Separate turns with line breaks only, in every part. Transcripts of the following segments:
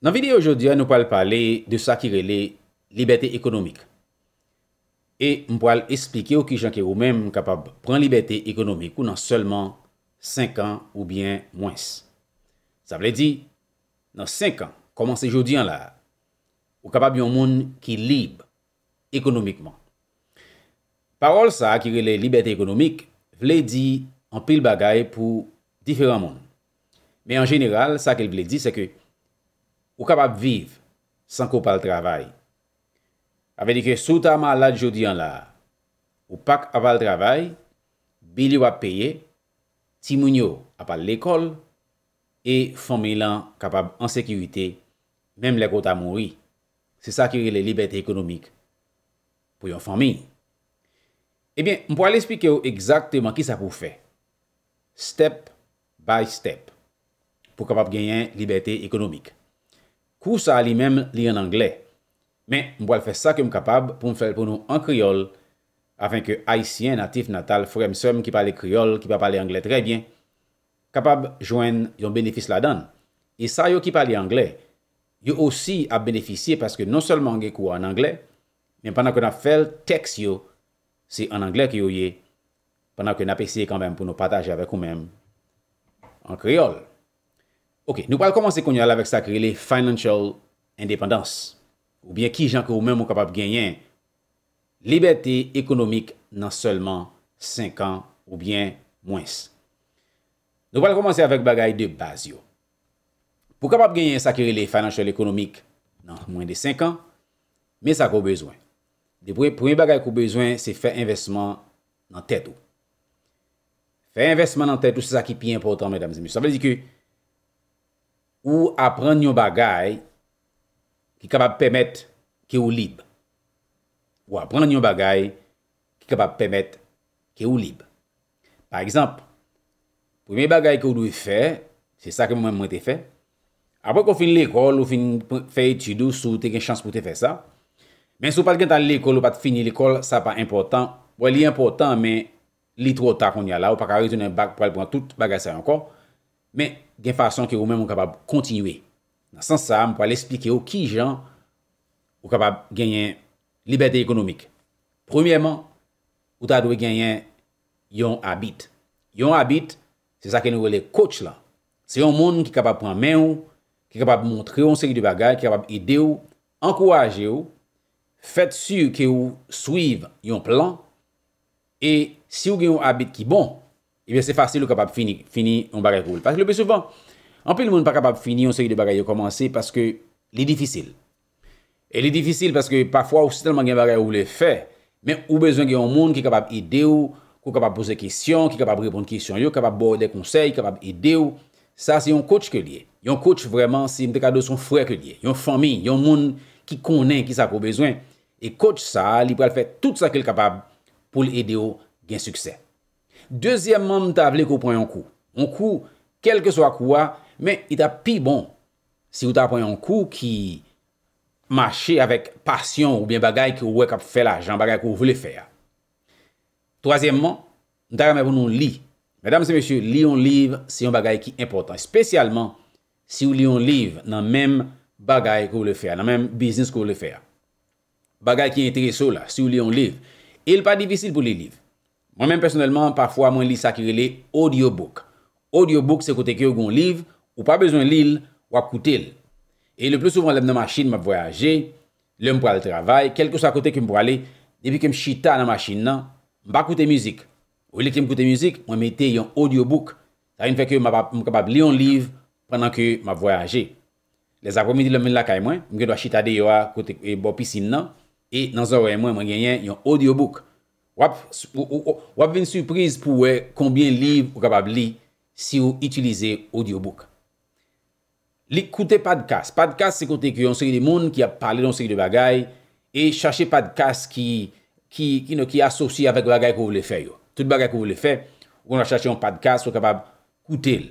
Nan videyo jodi an nou pal pale de sa ki rele libetè ekonomik e m pal explike ou ki jan ki ou men m kapab pran libetè ekonomik ou nan selman 5 an ou bien mwens. Sa vle di nan 5 an, koman se jodi an la, ou kapab yon moun ki libe ekonomikman. Parol sa ki rele libetè ekonomik vle di an pil bagay pou diferan moun. Men an general, sa ki vle di se ke Ou kapap viv san ko pal travay. A ve di ki sou ta ma la jodi an la. Ou pak aval travay, bil yo ap peye, ti moun yo apal lekol, e fomil an kapap an sekirite, menm lekot a moun ri. Se sa ki ri le liberté ekonomik pou yon fomil. Ebyen, m pou al espike yo exakteman ki sa pou fe. Step by step pou kapap genyen liberté ekonomik. Kousa li men li an Angle. Men mboal fè sa ki m kapab pou m fèl pou nou an Kriol afen ke Aisyen natif natal forem sem ki pale Kriol, ki pale Angle trebyen, kapab jwen yon benefis la dan. E sa yo ki pale Angle, yo osi ap benefisye paske non selman ge kou an Angle, men pandan ke na fèl teks yo, se an Angle ki yo ye, pandan ke na pèsye kanven pou nou pataje avek ou men. An Kriol. Ok, nou pal komanse konyo al avek sa kerele financial independence. Ou bien ki jankou ou men moun kapap genyen. Liberté ekonomik nan seulement 5 an ou bien mwens. Nou pal komanse avek bagay de baz yo. Pou kapap genyen sa kerele financial ekonomik nan mwen de 5 an. Men sa kou bezwen. De pouen bagay kou bezwen se fè investman nan tèt ou. Fè investman nan tèt ou se sa ki pi important mwen dames et mwen. Ou apren yon bagay ki kapab pemet ki ou lib. Ou apren yon bagay ki kapab pemet ki ou lib. Par exemple, pweme bagay ki ou dwi fe, se sa ke mwen mwen te fe. Apo kon fin l'ekol, ou fin fe etidou, sou te gen chans pou te fe sa. Men sou pal gen tan l'ekol ou pat fin l'ekol, sa pa important. Bo, li important men li tro ta kon yala. Ou pa ka rejounen bak pou alpon tout bagay sa yon kon. Men gen fason ki ou men moun kapab kontinwe Nan san sa m pou al explike ou ki jan Ou kapab genyen Liberté ekonomik Premyèman Ou ta dwe genyen yon abit Yon abit Se sa ke nou wele kouch la Se yon moun ki kapab pwen men ou Ki kapab montre yon seri de bagay Ki kapab ide ou, ankouwaje ou Fèt sur ki ou suiv yon plan E si ou genyon abit ki bon evye eh se fasil ou kapab fini yon baray roule. Pase lopè soufan, anpèl moun pa kapab fini yon seri de baray yon komanse, paske li difícil. E li difícil paske pafwa ou se talman gen baray roule fè, men ou bezwen gen yon moun ki kapab ide ou, ko kapab pose kisyon, ki kapab reponde kisyon yo, kapab bor de konsey, kapab ide ou, sa se yon kouch ke liye. Yon kouch vreman si mte kado son frè ke liye. Yon fami, yon moun ki konen, ki sa pou bezwen, e kouch sa, li pral fè tout sa ke l kapab pou li ede ou gen suksè Dezyèmman, nou ta avle kou pon yon kou. Yon kou, kelke swa kouwa, men yon ta pi bon si yon ta pon yon kou ki machè avèk pasyon ou bien bagay ki wèk ap fè la, jen bagay kou wè lè fè. Trozyèmman, nou ta ramèpoun yon li. Mèdam se mèsyè, li yon liv si yon bagay ki impotant. Spesyalman, si yon li yon liv nan mèm bagay kou wè lè fè, nan mèm biznis kou wè lè fè. Bagay ki yon tri sou la, si yon li yon liv. El pa divisil pou li liv. Mwen men personelman, pafwa mwen li sakirele audiobook. Audiobook se koteke yo goun liv, ou pa bezwen li l, wakoute l. E le plou souvan lem nan ma chine mwen voyaje, lem pou al travay, kel kousa koteke mwen pou ale, debi ke m chita nan ma chine nan, m bakoute mizik. Ou li ke m kote mizik, mwen mette yon audiobook, tarin feke m kapab li yon liv, pranan ke m voyaje. Le zapo midi l men lakay mwen, m genwa chita de yo wakoteke yon bo pisin nan, e nan zon wè mwen mwen genyen yon audiobook. Wap vin sürpriz pou wè konbyen liv ou kapab li si ou itilize audiobook. Li koute padkast. Padkast se koute ki yon seri de moun ki ap pale yon seri de bagay e chache padkast ki asosye avèk bagay kou wè lè fè yo. Tout bagay kou wè lè fè ou kon la chache yon padkast wè kapab koute lè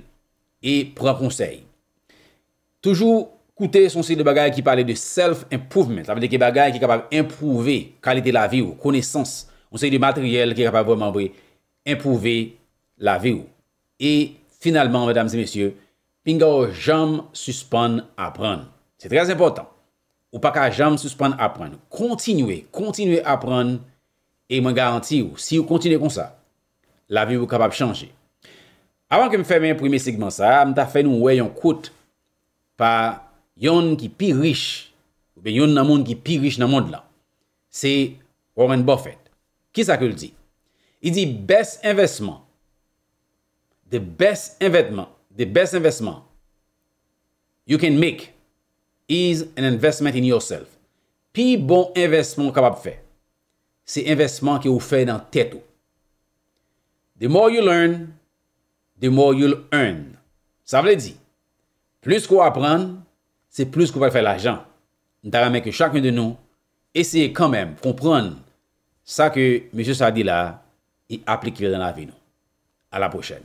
e pran konsey. Toujou koute son seri de bagay ki pale de self-improvement. La vende ki bagay ki kapab improuve kalite la vi ou konesans Moun sey di materyel ki kapab wè mambre, impouve la vè ou. E, finalman, mèdames et mèsyè, pinga ou jam suspan apren. Se trèz important. Ou pa ka jam suspan apren. Kontinouè, kontinouè apren e mwen garanti ou. Si ou kontinouè kon sa, la vè ou kapab chanje. Avan ke m fè mè yon primer segmen sa, m ta fè nou m wè yon kout pa yon ki pi rish. Ou be yon nan moun ki pi rish nan moun la. Se Warren Buffet. Ki sa ke l di? I di best investment. The best investment. The best investment. You can make. Is an investment in yourself. Pi bon investment kapap fe. Se investment ki ou fe nan teto. The more you learn, the more you'll earn. Sa vle di. Plus kou apren, se plus kou va fe l ajan. Ntara men ke chakwen de nou, eseye kanmen, konprenn, Sa ke, M. Sadila, i aplikile dan avino. A la pochèl.